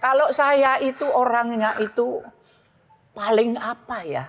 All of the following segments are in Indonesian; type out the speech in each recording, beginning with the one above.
Kalau saya itu orangnya itu paling apa ya?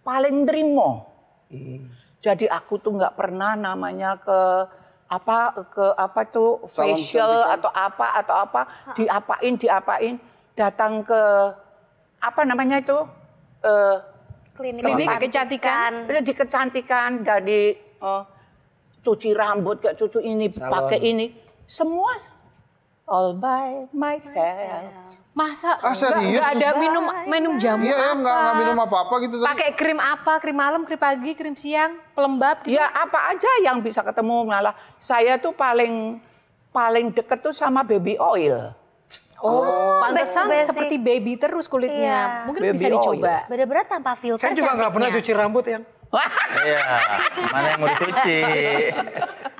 Paling terima. Hmm. Jadi aku tuh nggak pernah namanya ke apa ke apa tuh facial atau apa atau apa diapain diapain datang ke apa namanya itu eh, klinik, klinik kecantikan di kecantikan iya, dari uh, eh, cuci rambut kayak cucu ini pakai ini semua all by myself. Masa ah, serius? Gak, ada minum minum jamu Iya, apa? Iya, enggak, enggak minum apa-apa gitu. Pakai krim apa? Krim malam, krim pagi, krim siang, pelembab gitu? Ya apa aja yang bisa ketemu malah. Saya tuh paling paling deket tuh sama baby oil. Oh, oh pantesan seperti baby terus kulitnya. Iya. Mungkin baby bisa dicoba. Oil. Bener-bener tanpa filter. Saya juga nggak pernah cuci rambut yang. Iya, mana yang mau dicuci.